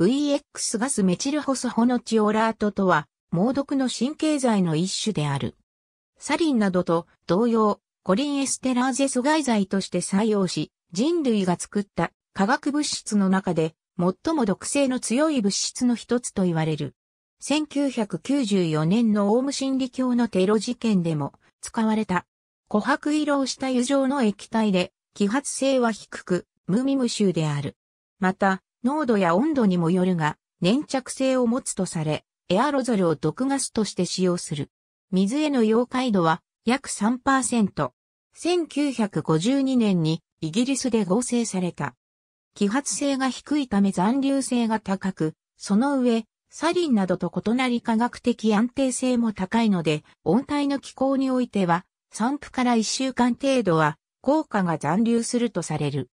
VX ガスメチルホスホノチオラートとは、猛毒の神経剤の一種である。サリンなどと同様、コリンエステラーゼ阻害剤として採用し、人類が作った化学物質の中で最も毒性の強い物質の一つと言われる。1994年のオウム真理教のテロ事件でも使われた。琥珀色をした油状の液体で、揮発性は低く、無味無臭である。また、濃度や温度にもよるが、粘着性を持つとされ、エアロゾルを毒ガスとして使用する。水への溶解度は約3%。1952年にイギリスで合成された。揮発性が低いため残留性が高く、その上、サリンなどと異なり科学的安定性も高いので、温帯の気候においては、散布から1週間程度は、効果が残留するとされる。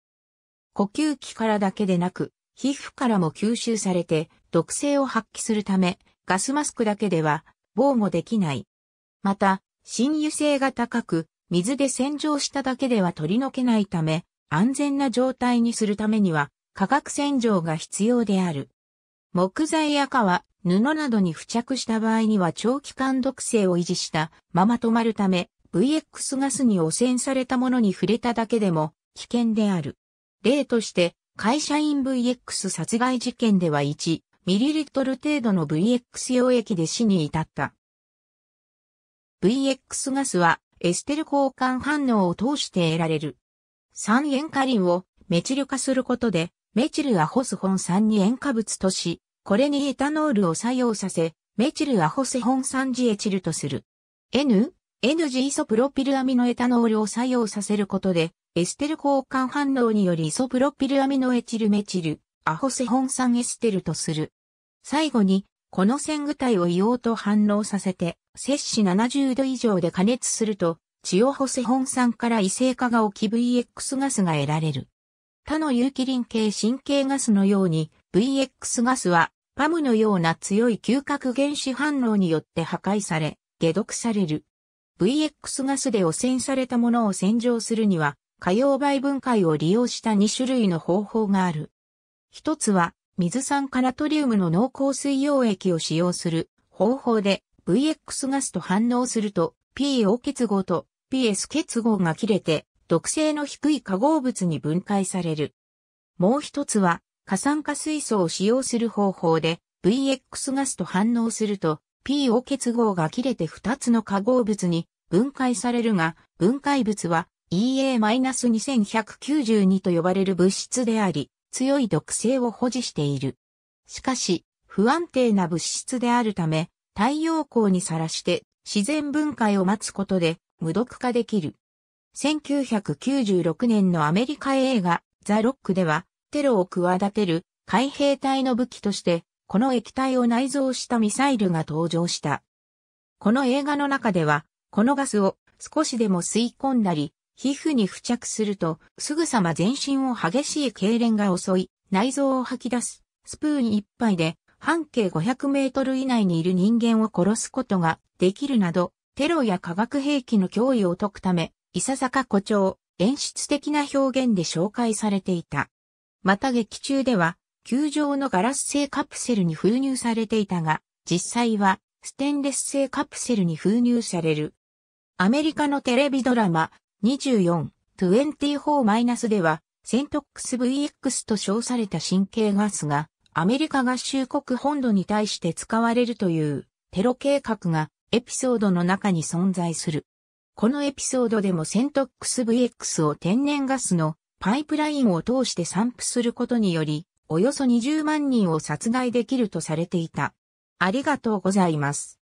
呼吸器からだけでなく、皮膚からも吸収されて毒性を発揮するため、ガスマスクだけでは防護できない。また、浸油性が高く、水で洗浄しただけでは取り除けないため、安全な状態にするためには、化学洗浄が必要である。木材や革、布などに付着した場合には長期間毒性を維持したまま止まるため、VX ガスに汚染されたものに触れただけでも危険である。例として、会社員 VX 殺害事件では1ミリリットル程度の VX 溶液で死に至った。VX ガスはエステル交換反応を通して得られる。酸塩化リンをメチル化することで、メチルアホスホン酸に塩化物とし、これにエタノールを作用させ、メチルアホスホン酸ジエチルとする。N、NG イソプロピルアミノエタノールを作用させることで、エステル交換反応によりイソプロピルアミノエチルメチル、アホセホン酸エステルとする。最後に、この線具体を硫黄と反応させて、摂氏70度以上で加熱すると、チオホセホン酸から異性化が起き VX ガスが得られる。他の有機リン系神経ガスのように、VX ガスは、パムのような強い嗅覚原子反応によって破壊され、解毒される。VX ガスで汚染されたものを洗浄するには、可溶媒分解を利用した2種類の方法がある。一つは、水酸化ナトリウムの濃厚水溶液を使用する方法で VX ガスと反応すると PO 結合と PS 結合が切れて毒性の低い化合物に分解される。もう一つは、過酸化水素を使用する方法で VX ガスと反応すると PO 結合が切れて2つの化合物に分解されるが、分解物は EA-2192 と呼ばれる物質であり、強い毒性を保持している。しかし、不安定な物質であるため、太陽光にさらして自然分解を待つことで無毒化できる。1996年のアメリカ映画ザ・ロックではテロを企てる海兵隊の武器としてこの液体を内蔵したミサイルが登場した。この映画の中ではこのガスを少しでも吸い込んだり皮膚に付着すると、すぐさま全身を激しい痙攣が襲い、内臓を吐き出す、スプーン一杯で、半径500メートル以内にいる人間を殺すことができるなど、テロや化学兵器の脅威を解くため、いささか誇張、演出的な表現で紹介されていた。また劇中では、球状のガラス製カプセルに封入されていたが、実際はステンレス製カプセルに封入される。アメリカのテレビドラマ、24-24では、セントックス VX と称された神経ガスが、アメリカ合衆国本土に対して使われるというテロ計画がエピソードの中に存在する。このエピソードでもセントックス VX を天然ガスのパイプラインを通して散布することにより、およそ20万人を殺害できるとされていた。ありがとうございます。